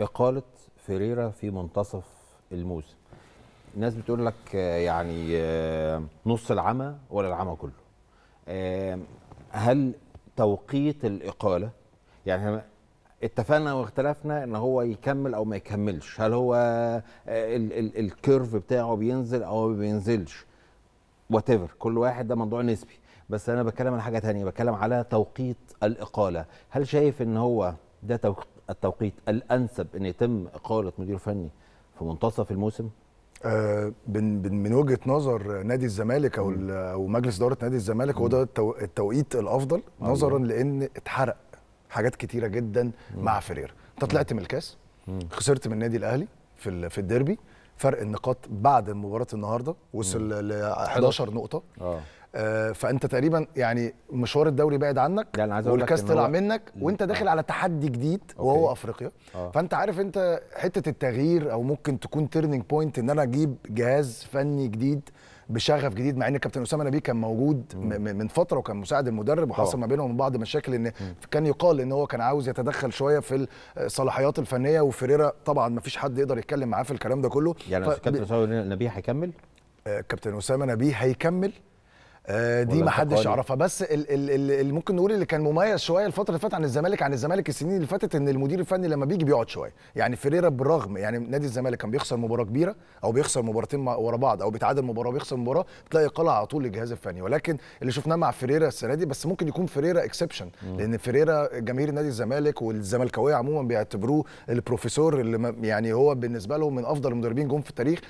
إقالة فيريرا في منتصف الموسم الناس بتقول لك آه، يعني آه، نص العمى ولا العمى كله آه، هل توقيت الإقالة يعني اتفقنا واختلفنا ان هو يكمل او ما يكملش هل هو الكيرف بتاعه بينزل او ما بينزلش وات كل واحد ده موضوع نسبي بس انا بتكلم على حاجه ثانيه بتكلم على توقيت الاقاله هل شايف ان هو ده التوقيت الانسب ان يتم اقاله مدير فني في منتصف الموسم؟ من آه، من وجهه نظر نادي الزمالك او او مجلس اداره نادي الزمالك هو ده التوقيت الافضل نظرا لان اتحرق حاجات كتيره جدا مع فريرا انت طلعت من الكاس خسرت من النادي الاهلي في في الديربي فرق النقاط بعد مباراه النهارده وصل ل 11 نقطه آه. آه، فانت تقريبا يعني مشوار الدوري بعد عنك والكاس طلع منك وانت داخل آه. على تحدي جديد وهو أوكي. افريقيا آه. فانت عارف انت حته التغيير او ممكن تكون تيرنينج بوينت ان انا اجيب جهاز فني جديد بشغف جديد مع ان الكابتن اسامه نبيه كان موجود من فتره وكان مساعد المدرب وحصل ما بينهم بعض مشاكل ان كان يقال ان هو كان عاوز يتدخل شويه في الصلاحيات الفنيه وفريرا طبعا ما فيش حد يقدر يتكلم معاه في الكلام ده كله يعني ف... الكابتن اسامه نبيه هيكمل الكابتن اسامه نبيه هيكمل آه، دي ما حدش يعرفها بس اللي ممكن نقول اللي كان مميز شويه الفتره اللي فاتت عن الزمالك عن الزمالك السنين اللي فاتت ان المدير الفني لما بيجي بيقعد شويه يعني فيريرا بالرغم يعني نادي الزمالك كان بيخسر مباراه كبيره او بيخسر مباراتين ورا بعض او بيتعادل مباراه بيخسر مباراه بتلاقي قلع على طول للجهاز الفني ولكن اللي شفناه مع فيريرا السنه دي بس ممكن يكون فيريرا اكسبشن لان فيريرا جماهير نادي الزمالك والزملكاويه عموما بيعتبروه البروفيسور اللي يعني هو بالنسبه لهم من افضل المدربين جم في التاريخ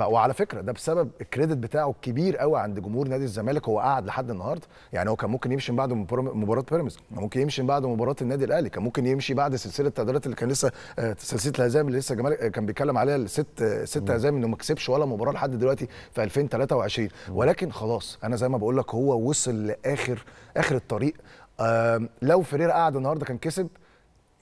وعلى فكره ده بسبب الكريدت بتاعه الكبير قوي عند جمهور نادي الزمالك هو قاعد لحد النهارده يعني هو كان ممكن يمشي من بعد مباراه بيراميدز كان ممكن يمشي من بعد مباراه النادي الاهلي كان ممكن يمشي بعد سلسله التعادلات اللي كان لسه آه، سلسله الهزائم اللي لسه جمال كان بيتكلم عليها الست آه، ست هزائم انه ما كسبش ولا مباراه لحد دلوقتي في 2023 ولكن خلاص انا زي ما بقول لك هو وصل لاخر اخر الطريق لو فريرا قعد النهارده كان كسب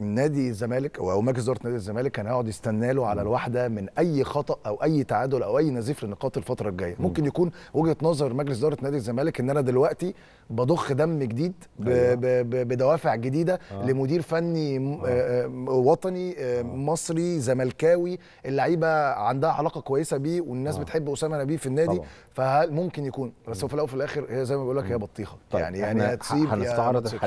نادي الزمالك او مركز اداره نادي الزمالك كان هيقعد يستنى له على الواحده من اي خطا او اي تعادل او اي نزيف للنقاط الفتره الجايه ممكن يكون وجهه نظر مجلس اداره نادي الزمالك ان انا دلوقتي بضخ دم جديد أيوة. بدوافع جديده آه. لمدير فني آه. آه،, آه. وطني آه،, آه. مصري زملكاوي اللعيبه عندها علاقه كويسه بيه والناس آه. بتحب اسامه نبيه في النادي فممكن يكون بس هو في الاول وفي الاخر هي زي ما بقول لك هي بطيخه طيب. يعني يعني هتسيب هنستعرض الحالات